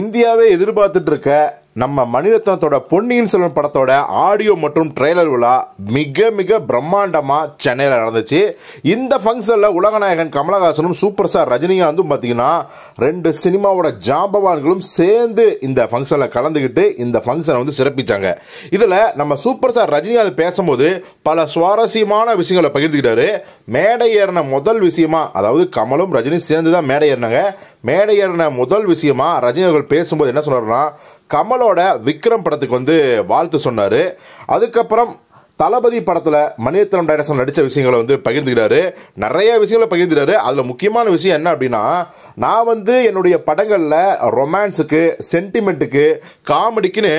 இந்தியாவே எதிர்பார்த்துட்டு இருக்க நம்ம மணிரத்னத்தோட பொன்னியின் செல்வன் படத்தோட ஆடியோ மற்றும் ட்ரெய்லர் விழா மிக மிக பிரம்மாண்டமாக சென்னையில் நடந்துச்சு இந்த ஃபங்க்ஷனில் உலகநாயகன் கமலஹாசனும் சூப்பர் ஸ்டார் ரஜினிகாந்தும் பார்த்தீங்கன்னா ரெண்டு சினிமாவோட ஜாம்பவான்களும் சேர்ந்து இந்த ஃபங்க்ஷனில் கலந்துக்கிட்டு இந்த ஃபங்க்ஷனை வந்து சிறப்பித்தாங்க இதில் நம்ம சூப்பர் ஸ்டார் ரஜினிகாந்த் பேசும்போது பல சுவாரஸ்யமான விஷயங்களை பகிர்ந்துக்கிட்டாரு மேடை ஏறின முதல் விஷயமா அதாவது கமலும் ரஜினி சேர்ந்து தான் மேடை ஏறினாங்க மேடை ஏறின முதல் விஷயமா ரஜினி அவர்கள் பேசும்போது என்ன சொல்கிறாருன்னா கமலும் படத்தோட விக்ரம் படத்துக்கு வந்து வாழ்த்து சொன்னார் அதுக்கப்புறம் தளபதி படத்தில் மணியத்தனம் டைரக்ஷன் நடித்த விஷயங்களை வந்து பகிர்ந்துக்கிறாரு நிறைய விஷயங்களை பகிர்ந்துக்கிறாரு அதில் முக்கியமான விஷயம் என்ன அப்படின்னா நான் வந்து என்னுடைய படங்களில் ரொமான்ஸுக்கு சென்டிமெண்ட்டுக்கு காமெடிக்குன்னு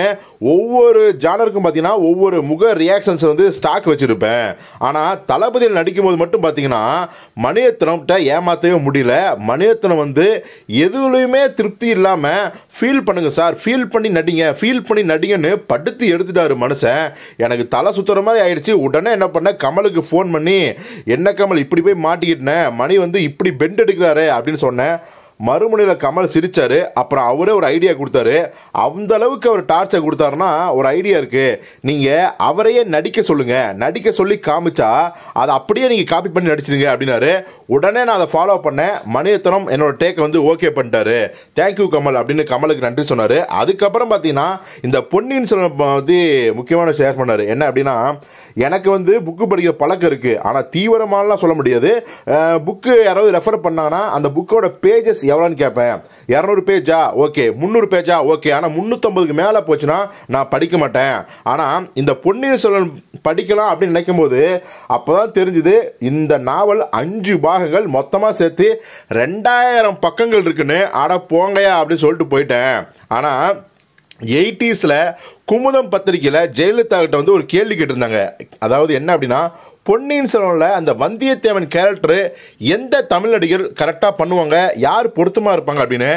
ஒவ்வொரு ஜானருக்கும் பார்த்தீங்கன்னா ஒவ்வொரு முக ரியாக்ஷன்ஸ் வந்து ஸ்டாக் வச்சுருப்பேன் ஆனால் தளபதியில் நடிக்கும்போது மட்டும் பார்த்தீங்கன்னா மணியத்தனம்கிட்ட ஏமாற்றவே முடியல மணியத்தனம் வந்து எதுலையுமே திருப்தி இல்லாமல் ஃபீல் பண்ணுங்கள் சார் ஃபீல் பண்ணி நடிங்க ஃபீல் பண்ணி நடிங்கன்னு படுத்து எடுத்துட்டாரு மனுஷன் எனக்கு தலை சுத்தரம் மாதிரி ஆயிடுச்சு உடனே என்ன பண்ண கமலுக்கு ஃபோன் பண்ணி என்ன கமல் இப்படி போய் மாட்டிக்கிட்டேன் மணி வந்து இப்படி பெண்ட் எடுக்கிறாரு அப்படின்னு சொன்னேன் மறுமுனையில் கமல் சிரித்தார் அப்புறம் அவரே ஒரு ஐடியா கொடுத்தாரு அந்த அளவுக்கு அவர் டார்ச்சை கொடுத்தாருன்னா ஒரு ஐடியா இருக்குது நீங்கள் அவரையே நடிக்க சொல்லுங்கள் நடிக்க சொல்லி காமிச்சா அதை அப்படியே நீங்கள் காப்பி பண்ணி நடிச்சிடுங்க அப்படின்னாரு உடனே நான் அதை ஃபாலோ பண்ணேன் மணியத்தனம் என்னோட டேக்கை வந்து ஓகே பண்ணிட்டாரு தேங்க்யூ கமல் அப்படின்னு கமலுக்கு நன்றி சொன்னார் அதுக்கப்புறம் பார்த்தீங்கன்னா இந்த பொன்னியின் செல்வன் வந்து முக்கியமான ஷேர் பண்ணார் என்ன அப்படின்னா எனக்கு வந்து புக்கு படிக்கிற பழக்கம் இருக்குது ஆனால் தீவிரமானலாம் சொல்ல முடியாது புக்கு யாராவது ரெஃபர் பண்ணாங்கன்னா அந்த புக்கோட பேஜஸ் எவ்வளோன்னு கேட்பேன் இரநூறு பேஜா ஓகே முந்நூறு பேஜா ஓகே ஆனால் முந்நூற்றம்பதுக்கு மேலே போச்சுன்னா நான் படிக்க மாட்டேன் ஆனால் இந்த பொன்னியின் செல்வன் படிக்கலாம் அப்படின்னு நினைக்கும் போது அப்போ தான் தெரிஞ்சுது இந்த நாவல் அஞ்சு பாகங்கள் மொத்தமாக சேர்த்து ரெண்டாயிரம் பக்கங்கள் இருக்குன்னு ஆட போங்கயா அப்படின்னு சொல்லிட்டு போயிட்டேன் ஆனால் எயிட்டிஸில் குமுதம் பத்திரிகையில் ஜெயலலிதா கிட்ட வந்து ஒரு கேள்வி கேட்டிருந்தாங்க அதாவது என்ன அப்படின்னா பொன்னியின் செல்வனில் அந்த வந்தியத்தேவன் கேரக்டரு எந்த தமிழ் நடிகர் கரெக்டாக பண்ணுவாங்க யார் பொருத்தமாக இருப்பாங்க அப்படின்னு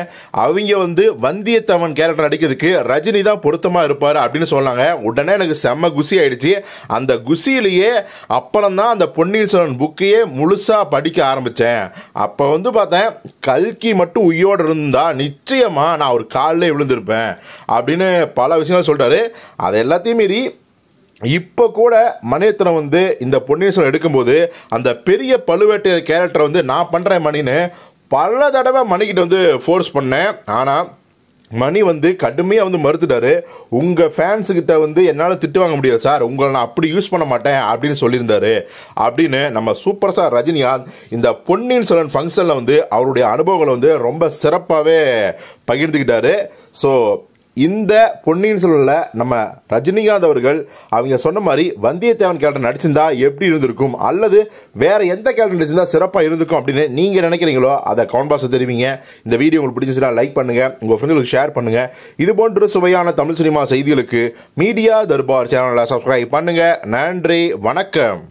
அவங்க வந்து வந்தியத்தேவன் கேரக்டர் நடிக்கிறதுக்கு ரஜினி தான் பொருத்தமாக இருப்பார் அப்படின்னு சொன்னாங்க உடனே எனக்கு செம்ம குசி ஆயிடுச்சு அந்த குசியிலேயே அப்புறம் தான் அந்த பொன்னியின் செல்வன் புக்கையே முழுசாக படிக்க ஆரம்பித்தேன் அப்போ வந்து பார்த்தேன் கல்கி மட்டும் உயிரோடு இருந்தால் நிச்சயமாக நான் ஒரு காலில் விழுந்திருப்பேன் அப்படின்னு பல விஷயங்கள் சொல்கிறாரு அதை எல்லாத்தையும் மீறி இப்போ கூட மணிரத்னம் வந்து இந்த பொன்னியின் செல்வன் எடுக்கும்போது அந்த பெரிய பழுவேட்டையர் கேரக்டரை வந்து நான் பண்ணுறேன் மணின்னு பல தடவை மணிக்கிட்ட வந்து ஃபோர்ஸ் பண்ணேன் ஆனால் மணி வந்து கடுமையாக வந்து மறுத்துட்டாரு உங்கள் ஃபேன்ஸுக்கிட்ட வந்து என்னால் திட்டு வாங்க முடியாது சார் உங்களை நான் அப்படி யூஸ் பண்ண மாட்டேன் அப்படின்னு சொல்லியிருந்தாரு அப்படின்னு நம்ம சூப்பர் ஸ்டார் ரஜினிகாந்த் இந்த பொன்னியின் செல்வன் ஃபங்க்ஷனில் வந்து அவருடைய அனுபவங்களை வந்து ரொம்ப சிறப்பாகவே பகிர்ந்துக்கிட்டாரு ஸோ இந்த பொன்னியின் செல்வனில் நம்ம ரஜினிகாந்த் அவர்கள் அவங்க சொன்ன மாதிரி வந்தியத்தேவன் கேரக்டர் நடிச்சிருந்தா எப்படி இருந்திருக்கும் அல்லது வேற எந்த கேரக்டர் நடிச்சிருந்தா சிறப்பாக இருந்திருக்கும் அப்படின்னு நீங்கள் நினைக்கிறீங்களோ அதை கவுண்ட் பாஸ் தெரிவிங்க இந்த வீடியோ உங்களுக்கு பிடிச்சா லைக் பண்ணுங்கள் உங்கள் ஃப்ரெண்ட்ஸுக்கு ஷேர் பண்ணுங்கள் இது போன்ற சுவையான தமிழ் சினிமா செய்திகளுக்கு மீடியா தர்பார் சேனலை சப்ஸ்கிரைப் பண்ணுங்கள் நன்றி வணக்கம்